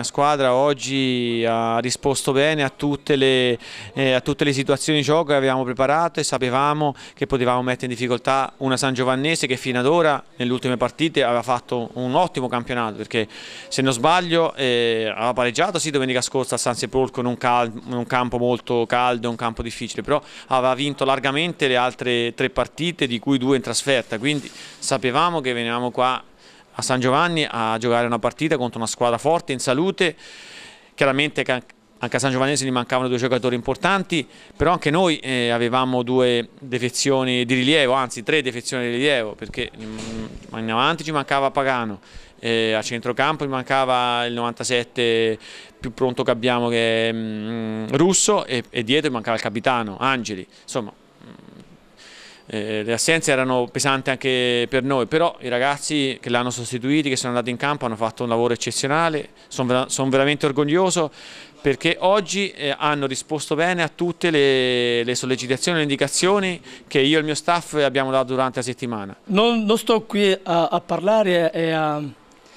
La squadra oggi ha risposto bene a tutte le, eh, a tutte le situazioni di gioco che avevamo preparato e sapevamo che potevamo mettere in difficoltà una San Giovannese che fino ad ora nelle ultime partite aveva fatto un ottimo campionato perché se non sbaglio eh, aveva pareggiato sì domenica scorsa a San Sepolcro in un, cal, in un campo molto caldo, un campo difficile, però aveva vinto largamente le altre tre partite di cui due in trasferta, quindi sapevamo che venivamo qua a San Giovanni a giocare una partita contro una squadra forte, in salute, chiaramente anche a San Giovanese gli mancavano due giocatori importanti, però anche noi eh, avevamo due defezioni di rilievo, anzi tre defezioni di rilievo, perché in avanti ci mancava Pagano, eh, a centrocampo ci mancava il 97 più pronto che abbiamo che è mm, Russo e, e dietro mancava il capitano Angeli, insomma eh, le assenze erano pesanti anche per noi, però i ragazzi che l'hanno sostituiti, che sono andati in campo, hanno fatto un lavoro eccezionale, sono son veramente orgoglioso perché oggi eh, hanno risposto bene a tutte le, le, sollecitazioni, le indicazioni che io e il mio staff abbiamo dato durante la settimana. Non, non sto qui a, a parlare e a,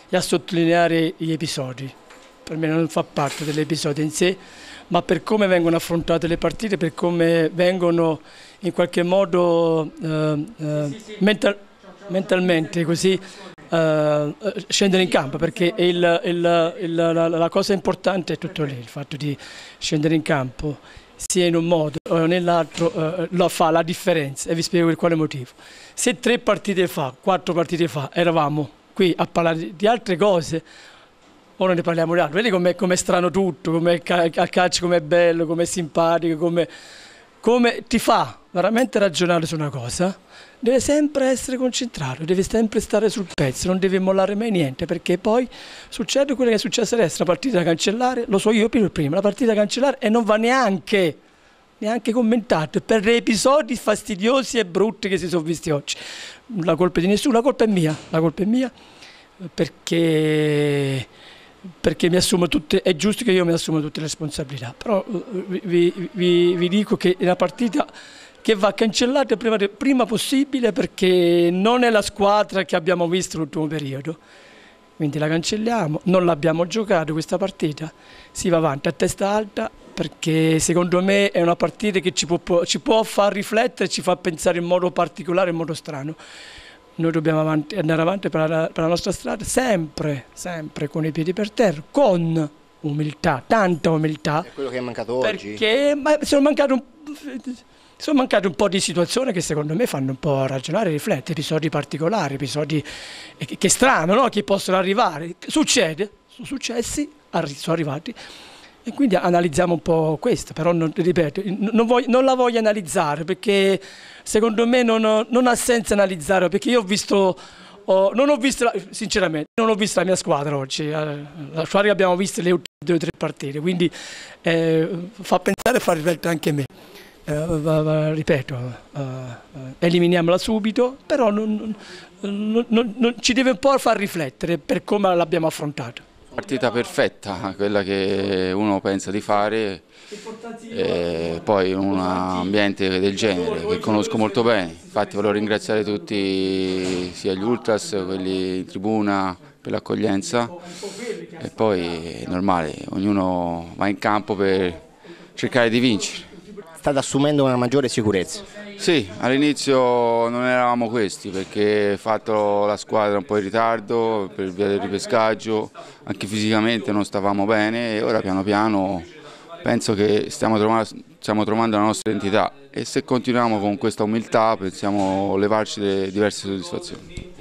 e a sottolineare gli episodi, per me non fa parte dell'episodio in sé, ma per come vengono affrontate le partite, per come vengono in qualche modo eh, eh, mental, mentalmente così eh, scendere in campo, perché il, il, il, la, la cosa importante è tutto lì, il fatto di scendere in campo sia in un modo o nell'altro eh, lo fa la differenza e vi spiego per quale motivo. Se tre partite fa, quattro partite fa eravamo qui a parlare di altre cose, ora ne parliamo di altro, vedi com'è, com strano tutto, com'è a calcio, com'è bello, com'è simpatico, come ti fa veramente ragionare su una cosa, deve sempre essere concentrato, deve sempre stare sul pezzo, non deve mollare mai niente, perché poi succede quello che è successo adesso, la partita da cancellare, lo so io per prima, la partita da cancellare e non va neanche neanche commentato per gli episodi fastidiosi e brutti che si sono visti oggi. La colpa è di nessuno, la colpa è mia, la colpa è mia perché perché mi assumo tutte, è giusto che io mi assuma tutte le responsabilità, però eh, vi, vi, vi dico che è una partita che va cancellata prima, prima, possibile perché non è la squadra che abbiamo visto l'ultimo periodo, quindi la cancelliamo, non l'abbiamo giocata questa partita, si va avanti a testa alta perché secondo me è una partita che ci può, ci può far riflettere, ci fa pensare in modo particolare, in modo strano noi dobbiamo avanti, andare avanti per la, per la nostra strada sempre, sempre con i piedi per terra, con umiltà, tanta umiltà. È quello che è mancato oggi. Perché ma sono mancato un sono mancate un po' di situazioni che secondo me fanno un po' ragionare e riflettere, episodi particolari, episodi eh, che, che strano, no? che possono arrivare. Succede, sono successi, sono arrivati e quindi analizziamo un po' questo, però non, ripeto, non, voglio, non la voglio analizzare perché secondo me non, non ha senso analizzare perché io ho visto Oh, non ho visto, sinceramente, non ho visto la mia squadra oggi. Eh, la squadra abbiamo visto le ultime due o tre partite, quindi eh, fa pensare e fa riflettere anche me. Eh, ripeto, eh, eliminiamola subito, però non, non, non, ci deve un po' far riflettere per come l'abbiamo affrontato. Partita perfetta, quella che uno pensa di fare, e poi in un ambiente del genere che conosco molto bene. Infatti volevo ringraziare tutti, sia gli ultras, quelli in tribuna per l'accoglienza e poi è normale, ognuno va in campo per cercare di vincere. State assumendo una maggiore sicurezza? Sì, all'inizio non eravamo questi perché fatto la squadra un po' in ritardo per via del ripescaggio, anche fisicamente non stavamo bene e ora piano piano penso che stiamo trovando, stiamo trovando la nostra identità e se continuiamo con questa umiltà pensiamo levarci diverse soddisfazioni.